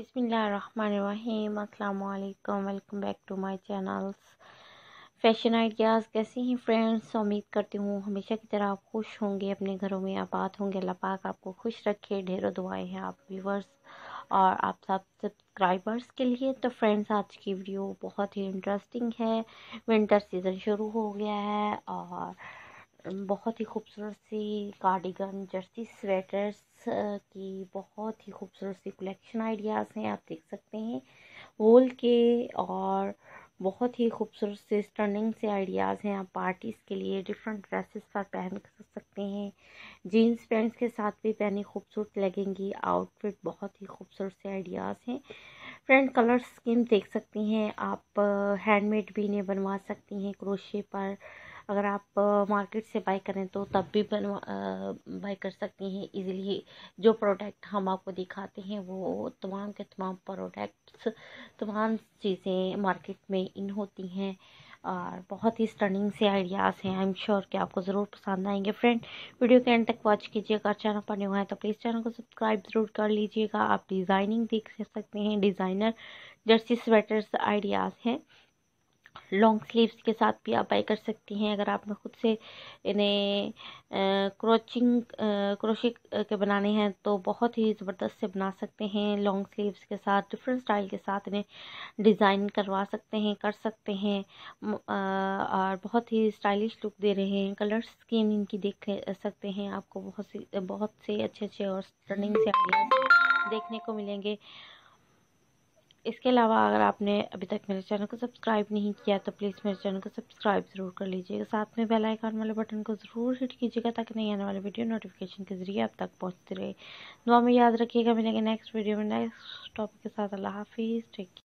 अस्सलाम अल्लाम welcome back to my channels fashion ideas कैसी हैं फ्रेंड्स उम्मीद करती हूँ हमेशा की तरह आप खुश होंगे अपने घरों में आबाद होंगे अल्लाह पाक आपको खुश रखे ढेरों दुआएं हैं आप व्यूवर्स और आप सब सब्सक्राइबर्स के लिए तो फ्रेंड्स आज की वीडियो बहुत ही इंटरेस्टिंग है विंटर सीज़न शुरू हो गया है और बहुत ही खूबसूरत सी कार्डिगन जर्सी स्वेटर्स की बहुत ही खूबसूरत सी कलेक्शन आइडियाज़ हैं आप देख सकते हैं वोल के और बहुत ही खूबसूरत से स्टर्निंग से आइडियाज़ हैं आप पार्टीज़ के लिए डिफरेंट ड्रेसेस पर पहन सकते हैं जीन्स पैंट्स के साथ भी पहनी खूबसूरत लगेंगी आउटफिट बहुत ही खूबसूरत से आइडियाज़ हैं फ्रेंड कलर स्कीम देख सकती हैं आप हैंडमेड भी इन्हें बनवा सकती हैं क्रोशे पर अगर आप मार्केट से बाई करें तो तब भी बनवा बाई कर सकती हैं इजीली जो प्रोडक्ट हम आपको दिखाते हैं वो तमाम के तमाम प्रोडक्ट्स तमाम चीज़ें मार्केट में इन होती हैं और बहुत ही स्टर्निंग से आइडियाज़ हैं आई एम श्योर कि आपको ज़रूर पसंद आएंगे फ्रेंड वीडियो के एंड तक वॉच कीजिएगा चैनल पर नहीं हुआ है तो प्लीज़ चैनल को सब्सक्राइब ज़रूर कर लीजिएगा आप डिज़ाइनिंग देख सकते हैं डिज़ाइनर जर्सी स्वेटर्स आइडियाज़ हैं लॉन्ग स्लीव्स के साथ भी आप बाई कर सकती हैं अगर आपने खुद से इन्हें क्रोचिंग क्रोशिक के बनाने हैं तो बहुत ही ज़बरदस्त से बना सकते हैं लॉन्ग स्लीव्स के साथ डिफरेंट स्टाइल के साथ इन्हें डिज़ाइन करवा सकते हैं कर सकते हैं और बहुत ही स्टाइलिश लुक दे रहे हैं कलर स्कीम इनकी देख सकते हैं आपको बहुत सी बहुत से अच्छे अच्छे और स्टर्निंग से आइडियाज देखने को मिलेंगे इसके अलावा अगर आपने अभी तक मेरे चैनल को सब्सक्राइब नहीं किया तो प्लीज़ मेरे चैनल को सब्सक्राइब ज़रूर कर लीजिएगा साथ में बेल आइकन वाले बटन को ज़रूर हिट कीजिएगा ताकि नई आने वाली वीडियो नोटिफिकेशन के ज़रिए आप तक पहुँचती रहे दुआ में याद रखिएगा मिलेंगे नेक्स्ट वीडियो में नेक्स्ट टॉपिक के साथ अल्लाह हाफिज़ टेक